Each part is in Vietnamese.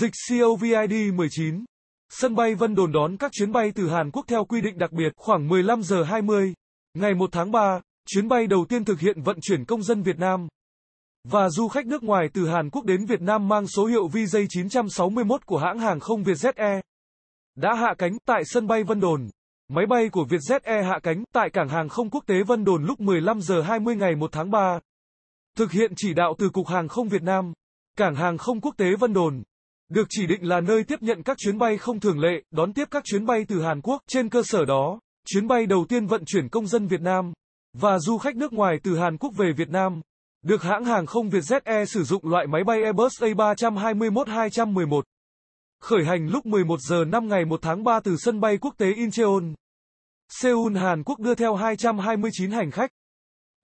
Dịch COVID 19 Sân bay Vân Đồn đón các chuyến bay từ Hàn Quốc theo quy định đặc biệt khoảng 15 giờ 20 ngày 1 tháng 3, chuyến bay đầu tiên thực hiện vận chuyển công dân Việt Nam và du khách nước ngoài từ Hàn Quốc đến Việt Nam mang số hiệu VJ 961 của hãng hàng không Vietjet Air đã hạ cánh tại sân bay Vân Đồn. Máy bay của Vietjet Air hạ cánh tại cảng hàng không quốc tế Vân Đồn lúc 15 giờ 20 ngày 1 tháng 3. Thực hiện chỉ đạo từ Cục Hàng không Việt Nam, Cảng hàng không quốc tế Vân Đồn được chỉ định là nơi tiếp nhận các chuyến bay không thường lệ, đón tiếp các chuyến bay từ Hàn Quốc. Trên cơ sở đó, chuyến bay đầu tiên vận chuyển công dân Việt Nam và du khách nước ngoài từ Hàn Quốc về Việt Nam, được hãng hàng không Vietjet Air sử dụng loại máy bay Airbus A321-211. Khởi hành lúc 11 giờ 5 ngày 1 tháng 3 từ sân bay quốc tế Incheon. Seoul, Hàn Quốc đưa theo 229 hành khách.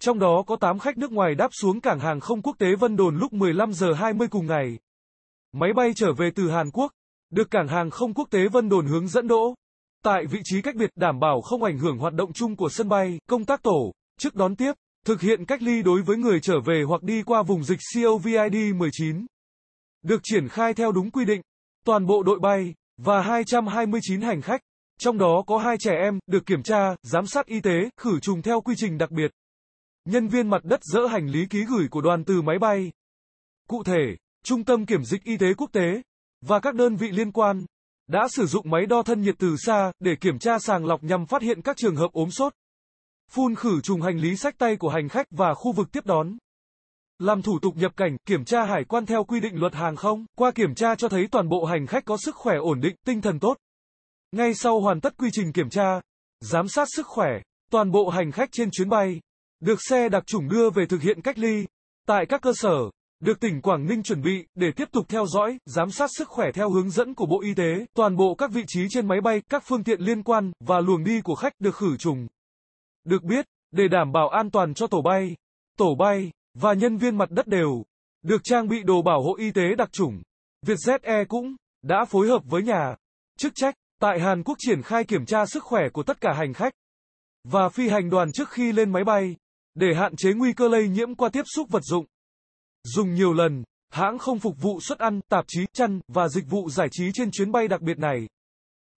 Trong đó có 8 khách nước ngoài đáp xuống cảng hàng không quốc tế Vân Đồn lúc 15 giờ 20 cùng ngày. Máy bay trở về từ Hàn Quốc, được cảng hàng không quốc tế Vân Đồn hướng dẫn đỗ. Tại vị trí cách biệt đảm bảo không ảnh hưởng hoạt động chung của sân bay, công tác tổ, chức đón tiếp, thực hiện cách ly đối với người trở về hoặc đi qua vùng dịch COVID-19. Được triển khai theo đúng quy định, toàn bộ đội bay, và 229 hành khách, trong đó có hai trẻ em, được kiểm tra, giám sát y tế, khử trùng theo quy trình đặc biệt. Nhân viên mặt đất dỡ hành lý ký gửi của đoàn từ máy bay. Cụ thể, Trung tâm Kiểm dịch Y tế Quốc tế và các đơn vị liên quan đã sử dụng máy đo thân nhiệt từ xa để kiểm tra sàng lọc nhằm phát hiện các trường hợp ốm sốt, phun khử trùng hành lý sách tay của hành khách và khu vực tiếp đón. Làm thủ tục nhập cảnh, kiểm tra hải quan theo quy định luật hàng không, qua kiểm tra cho thấy toàn bộ hành khách có sức khỏe ổn định, tinh thần tốt. Ngay sau hoàn tất quy trình kiểm tra, giám sát sức khỏe, toàn bộ hành khách trên chuyến bay được xe đặc chủng đưa về thực hiện cách ly tại các cơ sở được tỉnh Quảng Ninh chuẩn bị để tiếp tục theo dõi, giám sát sức khỏe theo hướng dẫn của Bộ Y tế. Toàn bộ các vị trí trên máy bay, các phương tiện liên quan và luồng đi của khách được khử trùng. Được biết, để đảm bảo an toàn cho tổ bay, tổ bay và nhân viên mặt đất đều được trang bị đồ bảo hộ y tế đặc chủng. Vietjet Air cũng đã phối hợp với nhà chức trách tại Hàn Quốc triển khai kiểm tra sức khỏe của tất cả hành khách và phi hành đoàn trước khi lên máy bay để hạn chế nguy cơ lây nhiễm qua tiếp xúc vật dụng. Dùng nhiều lần, hãng không phục vụ suất ăn, tạp chí, chăn và dịch vụ giải trí trên chuyến bay đặc biệt này.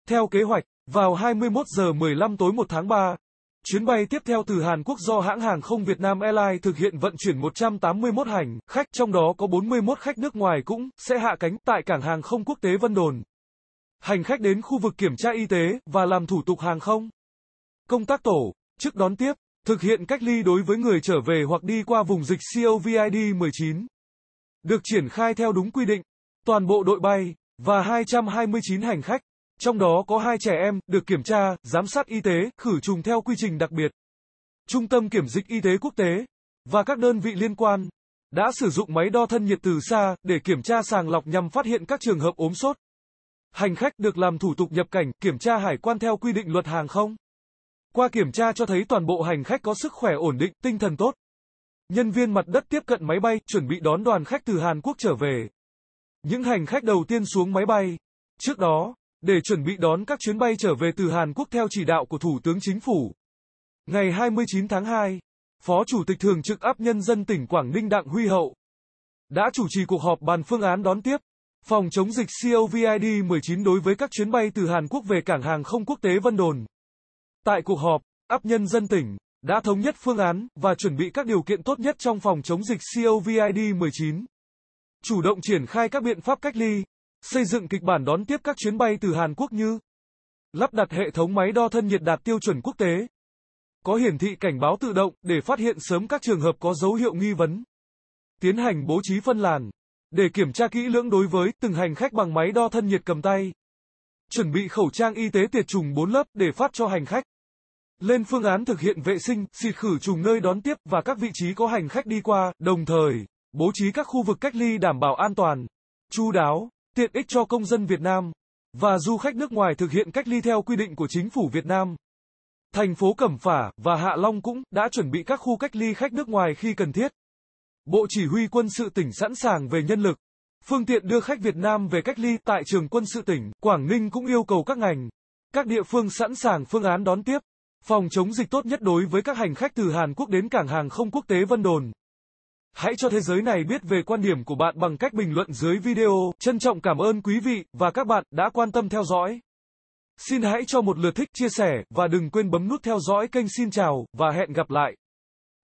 Theo kế hoạch, vào 21 giờ 15 tối 1 tháng 3, chuyến bay tiếp theo từ Hàn Quốc do hãng hàng không Việt Nam Airlines thực hiện vận chuyển 181 hành khách, trong đó có 41 khách nước ngoài cũng sẽ hạ cánh tại cảng hàng không quốc tế Vân Đồn. Hành khách đến khu vực kiểm tra y tế và làm thủ tục hàng không. Công tác tổ, chức đón tiếp Thực hiện cách ly đối với người trở về hoặc đi qua vùng dịch COVID-19. Được triển khai theo đúng quy định. Toàn bộ đội bay và 229 hành khách, trong đó có hai trẻ em được kiểm tra, giám sát y tế, khử trùng theo quy trình đặc biệt. Trung tâm kiểm dịch y tế quốc tế và các đơn vị liên quan đã sử dụng máy đo thân nhiệt từ xa để kiểm tra sàng lọc nhằm phát hiện các trường hợp ốm sốt. Hành khách được làm thủ tục nhập cảnh, kiểm tra hải quan theo quy định luật hàng không. Qua kiểm tra cho thấy toàn bộ hành khách có sức khỏe ổn định, tinh thần tốt. Nhân viên mặt đất tiếp cận máy bay, chuẩn bị đón đoàn khách từ Hàn Quốc trở về. Những hành khách đầu tiên xuống máy bay. Trước đó, để chuẩn bị đón các chuyến bay trở về từ Hàn Quốc theo chỉ đạo của Thủ tướng Chính phủ. Ngày 29 tháng 2, Phó Chủ tịch Thường trực áp nhân dân tỉnh Quảng Ninh Đặng Huy Hậu đã chủ trì cuộc họp bàn phương án đón tiếp phòng chống dịch COVID-19 đối với các chuyến bay từ Hàn Quốc về cảng hàng không quốc tế Vân Đồn. Tại cuộc họp, áp nhân dân tỉnh đã thống nhất phương án và chuẩn bị các điều kiện tốt nhất trong phòng chống dịch COVID-19. Chủ động triển khai các biện pháp cách ly, xây dựng kịch bản đón tiếp các chuyến bay từ Hàn Quốc như lắp đặt hệ thống máy đo thân nhiệt đạt tiêu chuẩn quốc tế, có hiển thị cảnh báo tự động để phát hiện sớm các trường hợp có dấu hiệu nghi vấn, tiến hành bố trí phân làn để kiểm tra kỹ lưỡng đối với từng hành khách bằng máy đo thân nhiệt cầm tay, chuẩn bị khẩu trang y tế tiệt trùng 4 lớp để phát cho hành khách lên phương án thực hiện vệ sinh, xịt khử trùng nơi đón tiếp và các vị trí có hành khách đi qua, đồng thời bố trí các khu vực cách ly đảm bảo an toàn, chú đáo, tiện ích cho công dân Việt Nam và du khách nước ngoài thực hiện cách ly theo quy định của chính phủ Việt Nam. Thành phố Cẩm Phả và Hạ Long cũng đã chuẩn bị các khu cách ly khách nước ngoài khi cần thiết. Bộ Chỉ huy quân sự tỉnh sẵn sàng về nhân lực, phương tiện đưa khách Việt Nam về cách ly tại trường quân sự tỉnh, Quảng Ninh cũng yêu cầu các ngành, các địa phương sẵn sàng phương án đón tiếp. Phòng chống dịch tốt nhất đối với các hành khách từ Hàn Quốc đến cảng hàng không quốc tế Vân Đồn. Hãy cho thế giới này biết về quan điểm của bạn bằng cách bình luận dưới video. Trân trọng cảm ơn quý vị và các bạn đã quan tâm theo dõi. Xin hãy cho một lượt thích, chia sẻ và đừng quên bấm nút theo dõi kênh Xin chào và hẹn gặp lại.